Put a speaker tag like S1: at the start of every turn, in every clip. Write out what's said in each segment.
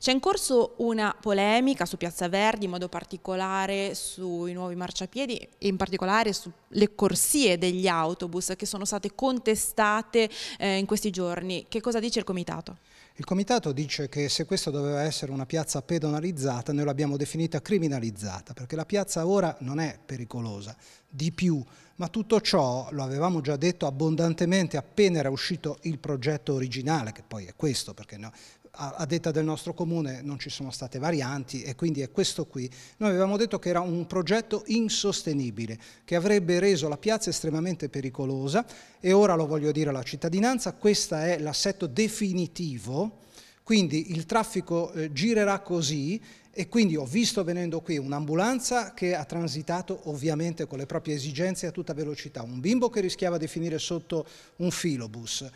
S1: C'è in corso una polemica su Piazza Verdi, in modo particolare sui nuovi marciapiedi e in particolare sulle corsie degli autobus che sono state contestate eh, in questi giorni. Che cosa dice il Comitato?
S2: Il Comitato dice che se questa doveva essere una piazza pedonalizzata, noi l'abbiamo definita criminalizzata, perché la piazza ora non è pericolosa, di più ma tutto ciò lo avevamo già detto abbondantemente appena era uscito il progetto originale, che poi è questo, perché no, a, a, detta del nostro comune non ci sono state varianti e quindi è questo qui. Noi avevamo detto che era un progetto insostenibile, che avrebbe reso la piazza estremamente pericolosa e ora lo voglio dire alla cittadinanza, questo è l'assetto definitivo, quindi il traffico eh, girerà così e quindi ho visto venendo qui un'ambulanza che ha transitato ovviamente con le proprie esigenze a tutta velocità, un bimbo che rischiava di finire sotto un filobus.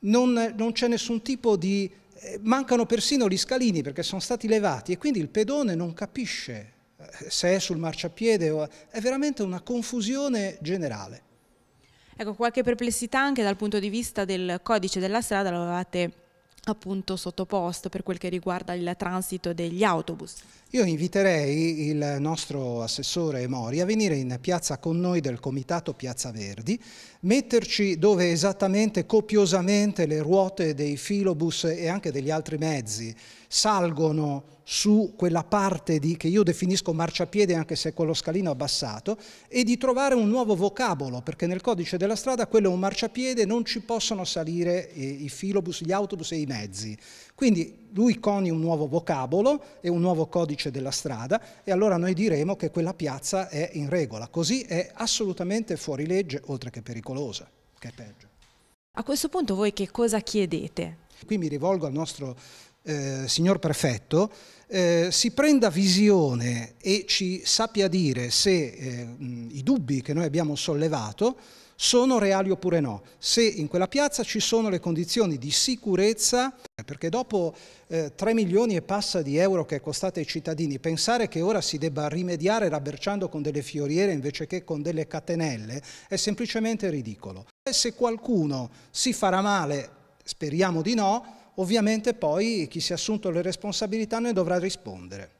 S2: Non, non c'è nessun tipo di... Eh, mancano persino gli scalini perché sono stati levati e quindi il pedone non capisce eh, se è sul marciapiede o... È veramente una confusione generale.
S1: Ecco, qualche perplessità anche dal punto di vista del codice della strada l'avevate appunto sottoposto per quel che riguarda il transito degli autobus.
S2: Io inviterei il nostro assessore Mori a venire in piazza con noi del comitato Piazza Verdi, metterci dove esattamente copiosamente le ruote dei filobus e anche degli altri mezzi salgono su quella parte di, che io definisco marciapiede anche se con lo scalino abbassato e di trovare un nuovo vocabolo perché nel codice della strada quello è un marciapiede non ci possono salire eh, i filobus, gli autobus e i mezzi quindi lui coni un nuovo vocabolo e un nuovo codice della strada e allora noi diremo che quella piazza è in regola così è assolutamente fuori legge oltre che pericolosa che è peggio
S1: a questo punto voi che cosa chiedete?
S2: Qui mi rivolgo al nostro eh, signor prefetto, eh, si prenda visione e ci sappia dire se eh, i dubbi che noi abbiamo sollevato sono reali oppure no, se in quella piazza ci sono le condizioni di sicurezza, perché dopo eh, 3 milioni e passa di euro che è costato ai cittadini, pensare che ora si debba rimediare rabberciando con delle fioriere invece che con delle catenelle è semplicemente ridicolo. E se qualcuno si farà male, speriamo di no, ovviamente poi chi si è assunto le responsabilità ne dovrà rispondere.